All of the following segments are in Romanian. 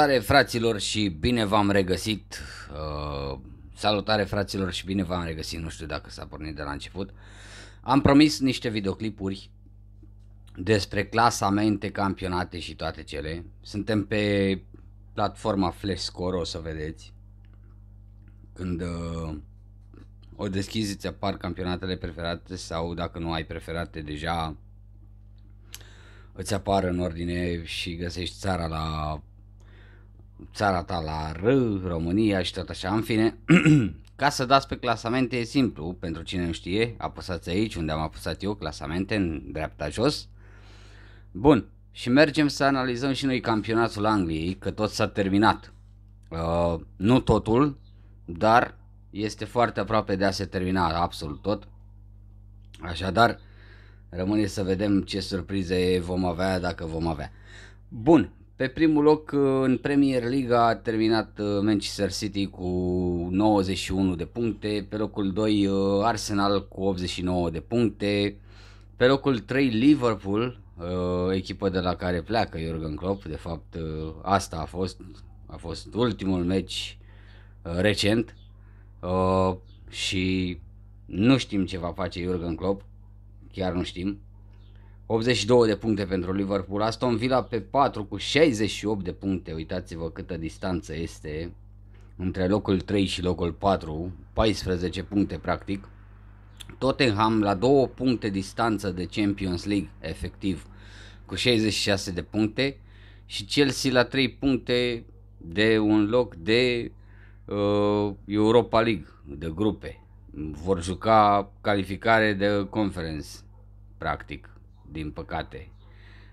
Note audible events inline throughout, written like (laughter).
Salutare fraților și bine v-am regăsit. Uh, salutare fraților și bine v-am regăsit. Nu știu dacă s-a pornit de la început. Am promis niște videoclipuri despre clasamente, campionate și toate cele. Suntem pe platforma Flash Score, o să vedeți. Când uh, o deschizi îți apar campionatele preferate sau dacă nu ai preferate deja îți apar în ordine și găsești țara la țara ta la R, România și tot așa, în fine. (clears throat) Ca să dați pe clasamente e simplu, pentru cine nu știe, apăsați aici unde am apăsat eu, clasamente, în dreapta jos. Bun, și mergem să analizăm și noi campionatul Angliei, că tot s-a terminat. Uh, nu totul, dar este foarte aproape de a se termina absolut tot. Așadar, rămâne să vedem ce surprize vom avea dacă vom avea. Bun, pe primul loc uh, în Premier League a terminat uh, Manchester City cu 91 de puncte, pe locul 2 uh, Arsenal cu 89 de puncte, pe locul 3 Liverpool, echipă de la care pleacă Jurgen Klopp, de fapt asta a fost, a fost ultimul meci recent și nu știm ce va face Jurgen Klopp, chiar nu știm, 82 de puncte pentru Liverpool, Aston Villa pe 4 cu 68 de puncte, uitați-vă câtă distanță este între locul 3 și locul 4, 14 puncte practic. Tottenham la 2 puncte distanță de Champions League, efectiv, cu 66 de puncte și Chelsea la 3 puncte de un loc de uh, Europa League, de grupe. Vor juca calificare de conference, practic din păcate.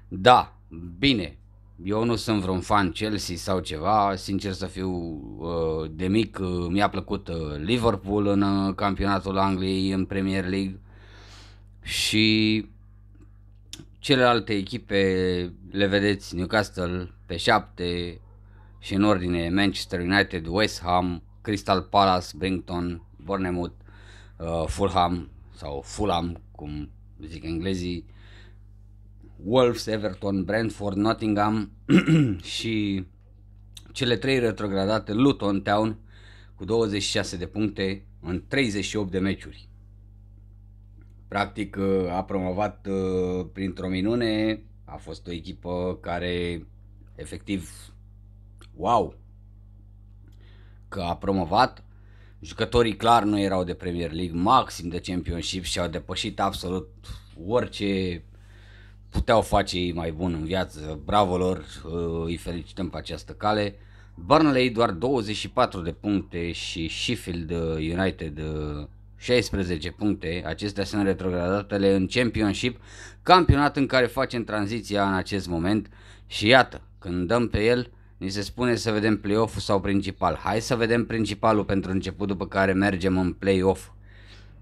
Da, bine, eu nu sunt vreun fan Chelsea sau ceva, sincer să fiu uh, de mic, uh, mi-a plăcut uh, Liverpool în campionatul Angliei, în Premier League și celelalte echipe le vedeți Newcastle pe 7 și în ordine Manchester United, West Ham, Crystal Palace, Brington, Bournemouth, Fulham sau Fulham, cum zic englezii, Wolves, Everton, Brentford, Nottingham (clears throat) și cele trei retrogradate Luton Town cu 26 de puncte în 38 de meciuri. Practic uh, a promovat uh, printr-o minune, a fost o echipă care efectiv wow că a promovat Jucătorii clar nu erau de Premier League, maxim de Championship și au depășit absolut orice uh, puteau face ei mai bun în viață, bravo lor, uh, îi felicităm pe această cale. Burnley doar 24 de puncte și Sheffield uh, United 16 uh, puncte, acestea sunt retrogradatele în Championship, campionat în care facem tranziția în acest moment și iată, când dăm pe el, ni se spune să vedem play off sau principal. Hai să vedem principalul pentru început, după care mergem în play-off.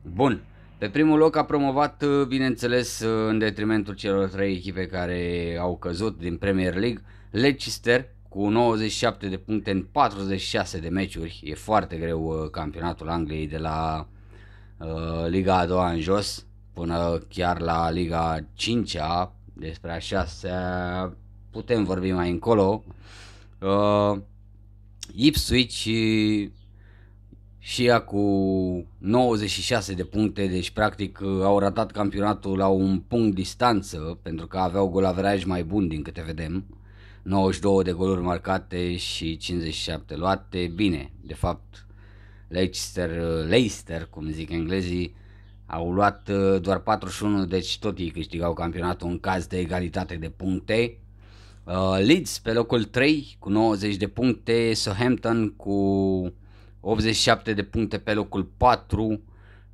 Bun, pe primul loc a promovat, uh, bineînțeles, uh, în detrimentul celor trei echipe care au căzut din Premier League, Leicester cu 97 de puncte în 46 de meciuri. E foarte greu uh, campionatul Angliei de la uh, Liga a doua în jos până chiar la Liga 5-a, despre a 6 putem vorbi mai încolo. Uh, Ipswich și ea cu 96 de puncte, deci practic au ratat campionatul la un punct distanță, pentru că aveau golaveraj mai bun din câte vedem, 92 de goluri marcate și 57 luate, bine, de fapt Leicester, Leicester cum zic englezii, au luat uh, doar 41, deci tot ei câștigau campionatul în caz de egalitate de puncte. Uh, Leeds pe locul 3 cu 90 de puncte, Southampton cu 87 de puncte pe locul 4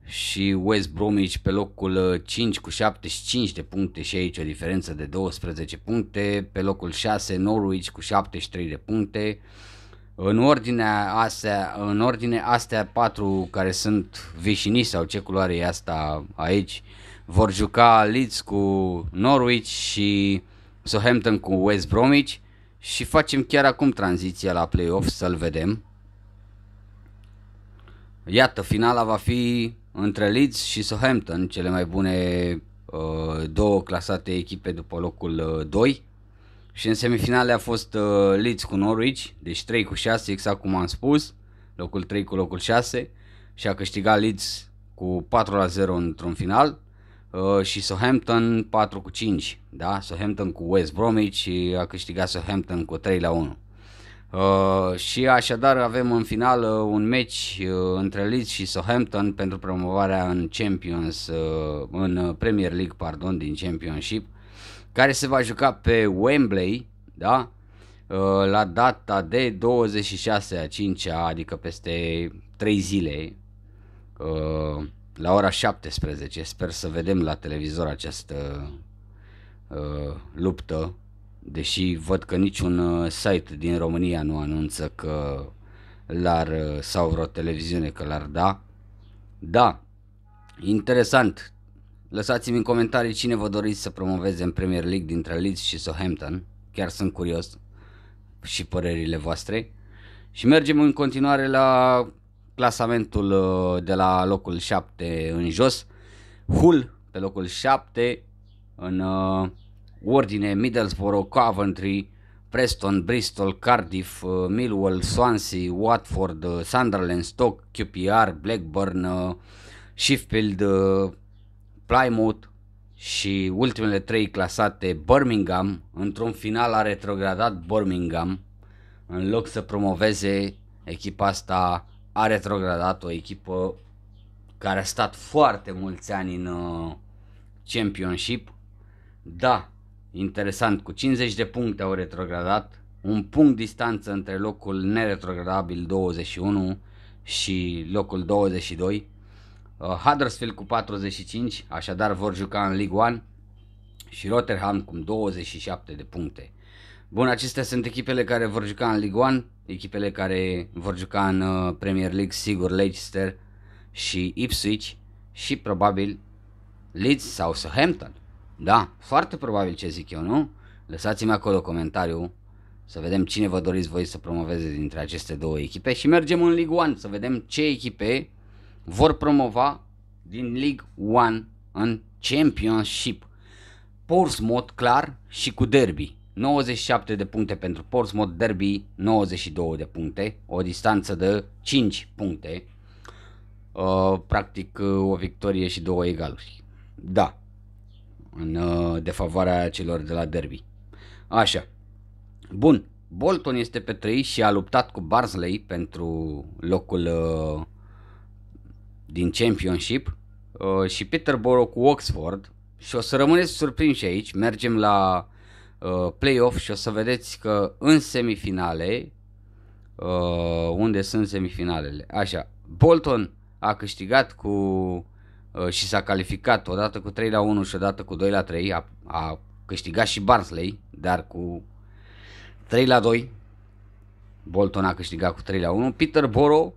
și West Bromwich pe locul 5 uh, cu 75 de puncte și aici o diferență de 12 puncte, pe locul 6 Norwich cu 73 de puncte. În ordine astea, în ordine astea patru care sunt vișinii sau ce culoare e asta aici, vor juca Leeds cu Norwich și Southampton cu West Bromwich și facem chiar acum tranziția la play-off să-l vedem. Iată, finala va fi între Leeds și Southampton, cele mai bune uh, două clasate echipe după locul uh, 2. Și în semifinale a fost uh, Leeds cu Norwich, deci 3 cu 6, exact cum am spus, locul 3 cu locul 6 și a câștigat Leeds cu 4 la 0 într-un final uh, și Southampton 4 cu 5, da? Southampton cu West Bromwich și a câștigat Southampton cu 3 la 1. Uh, și așadar avem în final uh, un meci uh, între Leeds și Southampton pentru promovarea în Champions, uh, în Premier League, pardon, din Championship, care se va juca pe Wembley, da? Uh, la data de 26 a 5 adică peste 3 zile, uh, la ora 17. Sper să vedem la televizor această uh, luptă deși văd că niciun uh, site din România nu anunță că l-ar, uh, sau vreo televiziune că l-ar da. Da, interesant. Lăsați-mi în comentarii cine vă doriți să promoveze în Premier League dintre Leeds și Southampton. Chiar sunt curios și părerile voastre. Și mergem în continuare la clasamentul uh, de la locul 7 în jos. Hull pe locul 7 în ordine Middlesbrough, Coventry, Preston, Bristol, Cardiff, uh, Millwall, Swansea, Watford, uh, Sunderland, Stoke, QPR, Blackburn, uh, Sheffield, Plymouth și ultimele trei clasate Birmingham. Într-un final a retrogradat Birmingham. În loc să promoveze echipa asta a retrogradat o echipă care a stat foarte mulți ani în Championship. Da, Interesant, cu 50 de puncte au retrogradat, un punct distanță între locul neretrogradabil 21 și locul 22. Uh, Huddersfield cu 45, așadar vor juca în League One și Rotterdam cu 27 de puncte. Bun, acestea sunt echipele care vor juca în League One, echipele care vor juca în uh, Premier League, sigur Leicester și Ipswich și probabil Leeds sau Southampton. Da, foarte probabil ce zic eu, nu? Lăsați-mi acolo comentariu să vedem cine vă doriți voi să promoveze dintre aceste două echipe și mergem în League One să vedem ce echipe vor promova din League One în Championship. Portsmouth clar și cu derby. 97 de puncte pentru Portsmouth, derby 92 de puncte, o distanță de 5 puncte. Uh, practic uh, o victorie și două egaluri. Da, în uh, defavoarea celor de la derby. Așa. Bun, Bolton este pe 3 și a luptat cu Barnsley pentru locul uh, din Championship uh, și Peterborough cu Oxford și o să rămâneți surprinși aici, mergem la playoff și o să vedeți că în semifinale, unde sunt semifinalele, așa, Bolton a câștigat cu Uh, și s-a calificat odată cu 3 la 1 și odată cu 2 la 3, a, a câștigat și Barnsley, dar cu 3 la 2, Bolton a câștigat cu 3 la 1, Peter Borough,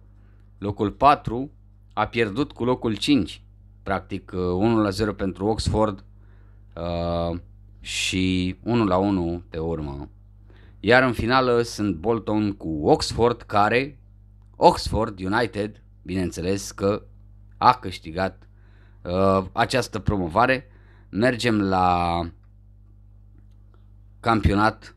locul 4, a pierdut cu locul 5, practic 1 uh, la 0 pentru Oxford uh, și 1 la 1 pe urmă. Iar în finală sunt Bolton cu Oxford care, Oxford United, bineînțeles că a câștigat uh, această promovare. Mergem la campionat,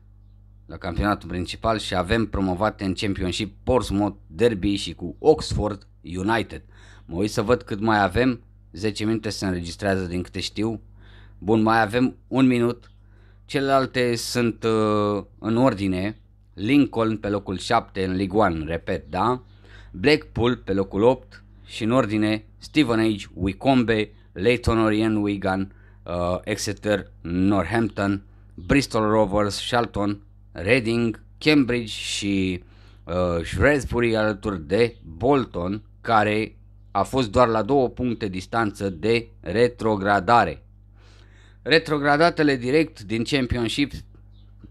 la campionatul principal și avem promovate în Championship Portsmouth, Derby și cu Oxford United. Mă uit să văd cât mai avem, 10 minute se înregistrează din câte știu. Bun, mai avem un minut. Celelalte sunt uh, în ordine. Lincoln pe locul 7 în League 1, repet, da? Blackpool pe locul 8, și în ordine Stephen Age, Wicombe, Leighton Orient Wigan, uh, Exeter, Northampton, Bristol Rovers, Charlton, Reading, Cambridge și uh, Shrewsbury alături de Bolton, care a fost doar la două puncte distanță de retrogradare. Retrogradatele direct din Championship,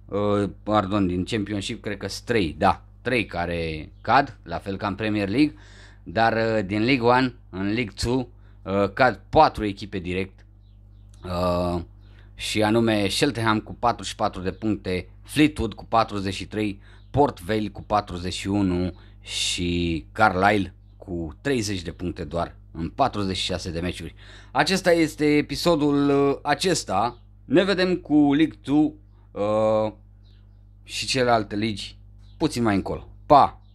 uh, pardon, din Championship cred că 3, da, 3 care cad, la fel ca în Premier League, uh, dar uh, din League 1 în League 2 uh, cad patru echipe direct uh, și anume Cheltenham cu 44 de puncte, Fleetwood cu 43, Port Vale cu 41 și Carlisle cu 30 de puncte doar în 46 de meciuri. Acesta este episodul acesta. Ne vedem cu League 2 uh, și celelalte ligi puțin mai încolo. Pa!